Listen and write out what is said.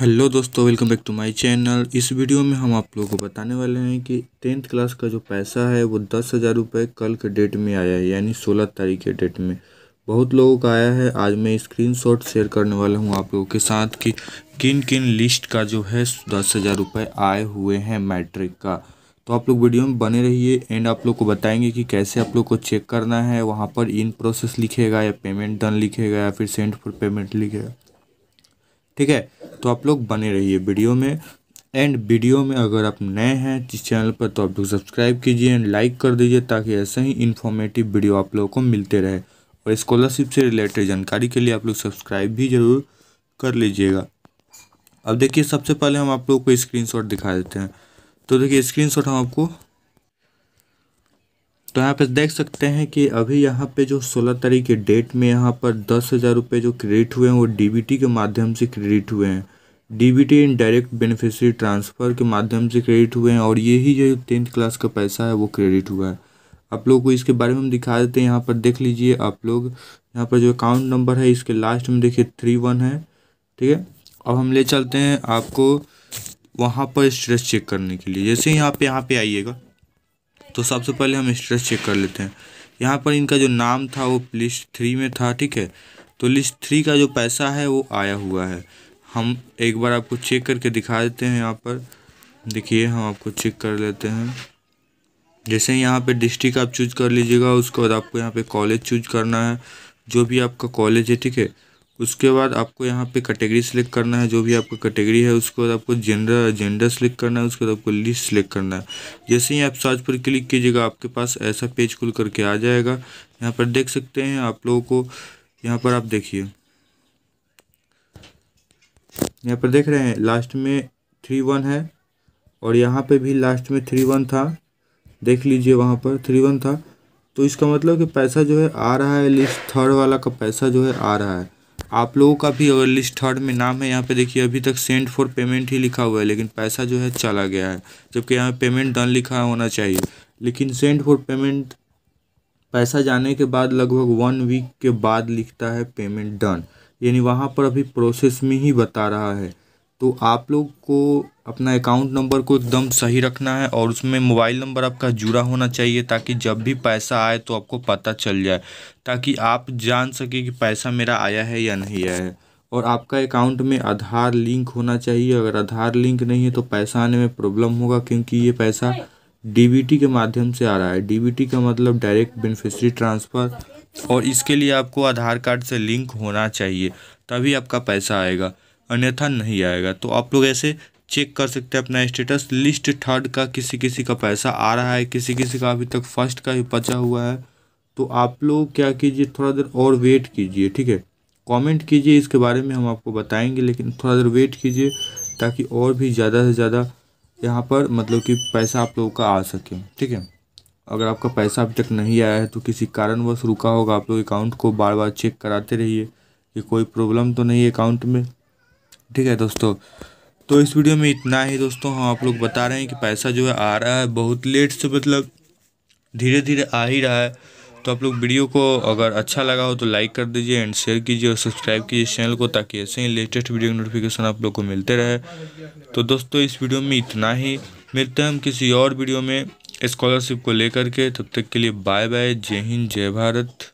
hello दोस्तों welcome back to my channel इस video में हम आप लोगों को बताने वाले हैं कि टेंथ क्लास का जो पैसा है वो दस हज़ार रुपये कल के डेट में आया है यानी सोलह तारीख के डेट में बहुत लोगों का आया है आज मैं स्क्रीनशॉट शेयर करने वाला हूं आप लोगों के साथ कि किन किन लिस्ट का जो है दस हज़ार रुपये आए हुए हैं मैट्रिक का तो आप लोग वीडियो में बने रहिए एंड आप लोग को बताएंगे कि कैसे आप लोग को चेक करना है वहाँ पर इन प्रोसेस लिखेगा या पेमेंट डन लिखेगा या फिर सेंड फॉर पेमेंट लिखेगा ठीक है तो आप लोग बने रहिए वीडियो में एंड वीडियो में अगर आप नए हैं इस चैनल पर तो आप लोग सब्सक्राइब कीजिए एंड लाइक कर दीजिए ताकि ऐसे ही इन्फॉर्मेटिव वीडियो आप लोगों को मिलते रहे और स्कॉलरशिप से रिलेटेड जानकारी के लिए आप लोग सब्सक्राइब भी ज़रूर कर लीजिएगा अब देखिए सबसे पहले हम आप लोग को स्क्रीनशॉट दिखा देते हैं तो देखिए स्क्रीनशॉट हम आपको तो यहाँ पे देख सकते हैं कि अभी यहाँ पे जो 16 तारीख के डेट में यहाँ पर दस हज़ार रुपये जो क्रेडिट हुए हैं वो डीबीटी के माध्यम से क्रेडिट हुए हैं डीबीटी इन डायरेक्ट बेनिफिशियरी ट्रांसफ़र के माध्यम से क्रेडिट हुए हैं और ये ही जो टेंथ क्लास का पैसा है वो क्रेडिट हुआ है आप लोग को इसके बारे में हम दिखा देते हैं यहाँ पर देख लीजिए आप लोग यहाँ पर जो अकाउंट नंबर है इसके लास्ट में देखिए थ्री वन है ठीक है अब हम ले चलते हैं आपको वहाँ पर स्ट्रेस चेक करने के लिए जैसे यहाँ पर यहाँ पर आइएगा तो सबसे पहले हम स्ट्रेस चेक कर लेते हैं यहाँ पर इनका जो नाम था वो लिस्ट थ्री में था ठीक है तो लिस्ट थ्री का जो पैसा है वो आया हुआ है हम एक बार आपको चेक करके दिखा देते हैं यहाँ पर देखिए हम आपको चेक कर लेते हैं जैसे यहाँ पे डिस्ट्रिक्ट आप चूज कर लीजिएगा उसके बाद आपको यहाँ पे कॉलेज चूज करना है जो भी आपका कॉलेज है ठीक है उसके बाद आपको यहाँ पे कैटेगरी सेलेक्ट करना है जो भी आपका कैटेगरी है उसके बाद आपको जेंडर जेंडर सेलेक्ट करना है उसके बाद आपको लिस्ट सेलेक्ट करना है जैसे ही आप सर्च पर क्लिक कीजिएगा आपके पास ऐसा पेज खुल करके आ जाएगा यहाँ पर देख सकते हैं आप लोगों को यहाँ पर आप देखिए यहाँ पर देख रहे हैं लास्ट में थ्री वन है और यहाँ पे भी लास्ट में थ्री वन था देख लीजिए वहाँ पर थ्री वन था तो इसका मतलब कि पैसा जो है आ रहा है लिस्ट थर्ड वाला का पैसा जो है आ रहा है आप लोगों का भी अगर लिस्ट थर्ड में नाम है यहाँ पे देखिए अभी तक सेंड फॉर पेमेंट ही लिखा हुआ है लेकिन पैसा जो है चला गया है जबकि यहाँ पेमेंट डन लिखा होना चाहिए लेकिन सेंड फॉर पेमेंट पैसा जाने के बाद लगभग वन वीक के बाद लिखता है पेमेंट डन यानी वहाँ पर अभी प्रोसेस में ही बता रहा है तो आप लोग को अपना अकाउंट नंबर को एकदम सही रखना है और उसमें मोबाइल नंबर आपका जुड़ा होना चाहिए ताकि जब भी पैसा आए तो आपको पता चल जाए ताकि आप जान सके कि पैसा मेरा आया है या नहीं आया है और आपका अकाउंट में आधार लिंक होना चाहिए अगर आधार लिंक नहीं है तो पैसा आने में प्रॉब्लम होगा क्योंकि ये पैसा डी के माध्यम से आ रहा है डी का मतलब डायरेक्ट बेनिफिशरी ट्रांसफ़र और इसके लिए आपको आधार कार्ड से लिंक होना चाहिए तभी आपका पैसा आएगा अन्यथा नहीं आएगा तो आप लोग ऐसे चेक कर सकते हैं अपना स्टेटस लिस्ट थर्ड का किसी किसी का पैसा आ रहा है किसी किसी का अभी तक फर्स्ट का ही बचा हुआ है तो आप लोग क्या कीजिए थोड़ा देर और वेट कीजिए ठीक है कमेंट कीजिए इसके बारे में हम आपको बताएंगे लेकिन थोड़ा देर वेट कीजिए ताकि और भी ज़्यादा से ज़्यादा यहाँ पर मतलब कि पैसा आप लोगों का आ सके ठीक है अगर आपका पैसा अभी तक नहीं आया है तो किसी कारणवश रुका होगा आप लोग अकाउंट को बार बार चेक कराते रहिए कि कोई प्रॉब्लम तो नहीं है अकाउंट में ठीक है दोस्तों तो इस वीडियो में इतना ही दोस्तों हम आप लोग बता रहे हैं कि पैसा जो है आ रहा है बहुत लेट से मतलब धीरे धीरे आ ही रहा है तो आप लोग वीडियो को अगर अच्छा लगा हो तो लाइक कर दीजिए एंड शेयर कीजिए और सब्सक्राइब कीजिए चैनल को ताकि ऐसे ही लेटेस्ट वीडियो नोटिफिकेशन आप लोग को मिलते रहे तो दोस्तों इस वीडियो में इतना ही मिलते हैं हम किसी और वीडियो में स्कॉलरशिप को लेकर के तब तक के लिए बाय बाय जय हिंद जय भारत